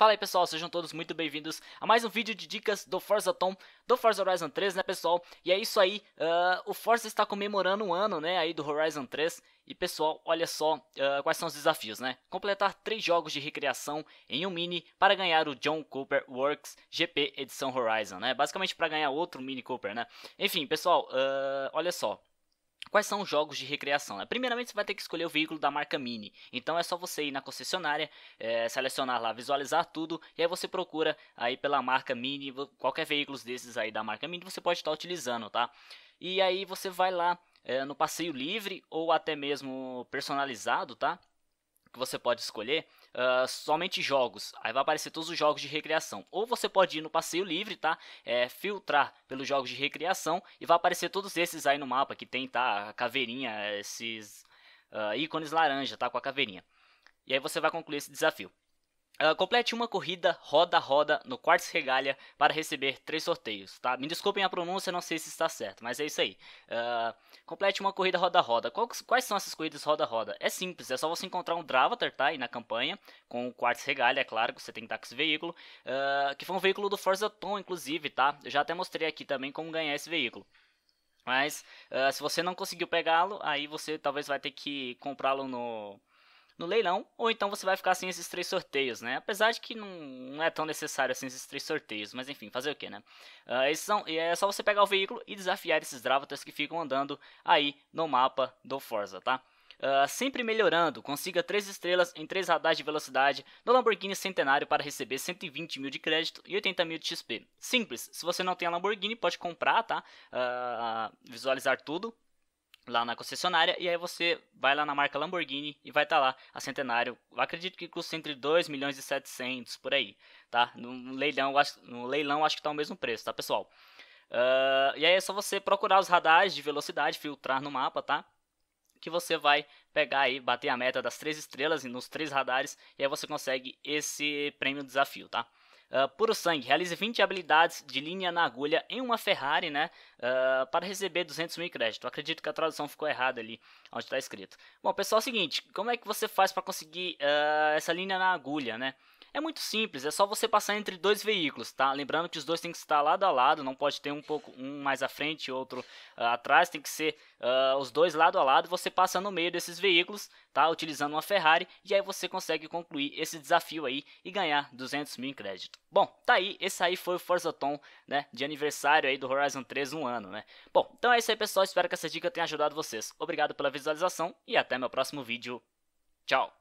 Fala aí pessoal, sejam todos muito bem-vindos a mais um vídeo de dicas do Forza Tom, do Forza Horizon 3, né pessoal? E é isso aí, uh, o Forza está comemorando um ano, né, aí do Horizon 3 e pessoal, olha só uh, quais são os desafios, né? Completar três jogos de recreação em um mini para ganhar o John Cooper Works GP Edição Horizon, né? Basicamente para ganhar outro mini Cooper, né? Enfim, pessoal, uh, olha só. Quais são os jogos de recreação? Né? Primeiramente, você vai ter que escolher o veículo da marca Mini. Então é só você ir na concessionária, é, selecionar lá, visualizar tudo, e aí você procura aí pela marca Mini, qualquer veículo desses aí da marca Mini você pode estar utilizando, tá? E aí você vai lá é, no passeio livre ou até mesmo personalizado, tá? que você pode escolher uh, somente jogos. Aí vai aparecer todos os jogos de recreação. Ou você pode ir no passeio livre, tá? É, filtrar pelos jogos de recreação e vai aparecer todos esses aí no mapa que tem, tá? A caveirinha, esses uh, ícones laranja, tá? Com a caveirinha. E aí você vai concluir esse desafio. Ah, complete uma corrida roda roda no Quartz Regalia para receber três sorteios, tá? Me desculpem a pronúncia, não sei se está certo, mas é isso aí. Uh, complete uma corrida roda roda. Quais, quais são essas corridas roda roda? É simples, é só você encontrar um Dravatar, tá? E na campanha, com o Quartz Regalia, é claro, que você tem que estar com esse veículo, uh, que foi um veículo do Forza Tom, inclusive, tá? Eu já até mostrei aqui também como ganhar esse veículo. Mas se você não conseguiu pegá-lo, aí você talvez vai ter que comprá-lo no no leilão, ou então você vai ficar sem esses três sorteios, né? Apesar de que não, não é tão necessário assim esses três sorteios, mas enfim, fazer o que, né? Uh, são, é só você pegar o veículo e desafiar esses Dravatas que ficam andando aí no mapa do Forza, tá? Uh, sempre melhorando, consiga 3 estrelas em 3 radares de velocidade no Lamborghini Centenário para receber 120 mil de crédito e 80 mil de XP. Simples, se você não tem a Lamborghini, pode comprar, tá? Uh, visualizar tudo lá na concessionária e aí você vai lá na marca Lamborghini e vai estar tá lá a Centenário. Eu acredito que custa entre 2 milhões e 700 por aí, tá? No leilão, acho, no leilão acho que tá o mesmo preço, tá, pessoal? Uh, e aí é só você procurar os radares de velocidade, filtrar no mapa, tá? Que você vai pegar aí, bater a meta das três estrelas nos três radares e aí você consegue esse prêmio desafio, tá? Uh, puro sangue, realize 20 habilidades de linha na agulha em uma Ferrari, né? Uh, para receber 200 mil créditos. Acredito que a tradução ficou errada ali, onde está escrito. Bom, pessoal, é o seguinte: como é que você faz para conseguir uh, essa linha na agulha, né? É muito simples, é só você passar entre dois veículos, tá? Lembrando que os dois têm que estar lado a lado, não pode ter um pouco um mais à frente e outro uh, atrás, tem que ser uh, os dois lado a lado, você passa no meio desses veículos, tá? Utilizando uma Ferrari e aí você consegue concluir esse desafio aí e ganhar 200 mil em crédito. Bom, tá aí, esse aí foi o Forza Tom, né? De aniversário aí do Horizon 3, um ano, né? Bom, então é isso aí pessoal, espero que essa dica tenha ajudado vocês. Obrigado pela visualização e até meu próximo vídeo. Tchau!